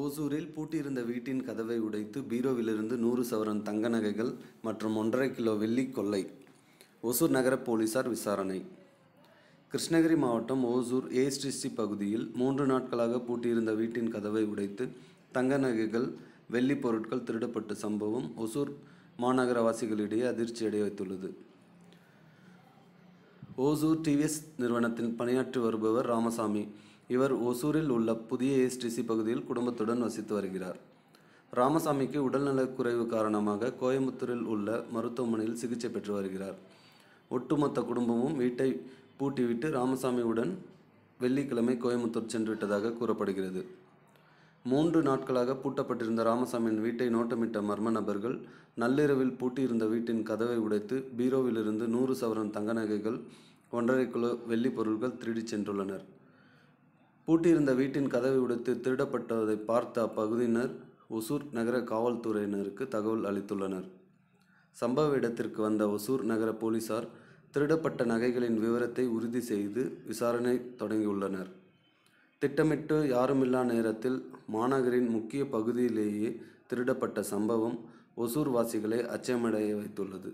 ஓசூரில் பூட்டியிருந்த வீட்டின் கதவை உடைத்து பீரோவிலிருந்து நூறு சவரன் தங்க நகைகள் மற்றும் ஒன்றரை கிலோ வெள்ளி கொள்ளை ஓசூர் நகர போலீசார் விசாரணை கிருஷ்ணகிரி மாவட்டம் ஓசூர் ஏஸ்டிசி பகுதியில் மூன்று நாட்களாக பூட்டியிருந்த வீட்டின் கதவை உடைத்து தங்க நகைகள் வெள்ளி பொருட்கள் திருடப்பட்ட சம்பவம் ஒசூர் மாநகரவாசிகளிடையே அதிர்ச்சி அடைய வைத்துள்ளது ஓசூர் டிவிஎஸ் நிறுவனத்தின் பணியாற்றி வருபவர் ராமசாமி இவர் ஒசூரில் உள்ள புதிய ஏஸ்டிசி பகுதியில் குடும்பத்துடன் வசித்து வருகிறார் ராமசாமிக்கு உடல்நலக் குறைவு காரணமாக கோயம்புத்தூரில் உள்ள மருத்துவமனையில் சிகிச்சை பெற்று வருகிறார் ஒட்டுமொத்த குடும்பமும் வீட்டை பூட்டிவிட்டு ராமசாமியுடன் வெள்ளிக்கிழமை கோயம்புத்தூர் சென்றுவிட்டதாக கூறப்படுகிறது மூன்று நாட்களாக பூட்டப்பட்டிருந்த ராமசாமியின் வீட்டை நோட்டமிட்ட மர்ம நபர்கள் நள்ளிரவில் பூட்டியிருந்த வீட்டின் கதவை உடைத்து பீரோவிலிருந்து நூறு சவரன் தங்க நகைகள் ஒன்றரை கிலோ வெள்ளி பொருட்கள் திருடிச் சென்றுள்ளனர் பூட்டியிருந்த வீட்டின் கதவை உடைத்து திருடப்பட்டதை பார்த்த அப்பகுதியினர் ஒசூர் நகர காவல்துறையினருக்கு தகவல் அளித்துள்ளனர் சம்பவ இடத்திற்கு வந்த ஒசூர் நகர போலீசார் திருடப்பட்ட நகைகளின் விவரத்தை உறுதி செய்து விசாரணை தொடங்கியுள்ளனர் திட்டமிட்டு யாருமில்லா நேரத்தில் மாநகரின் முக்கிய பகுதியிலேயே திருடப்பட்ட சம்பவம் ஒசூர்வாசிகளை அச்சமடைய வைத்துள்ளது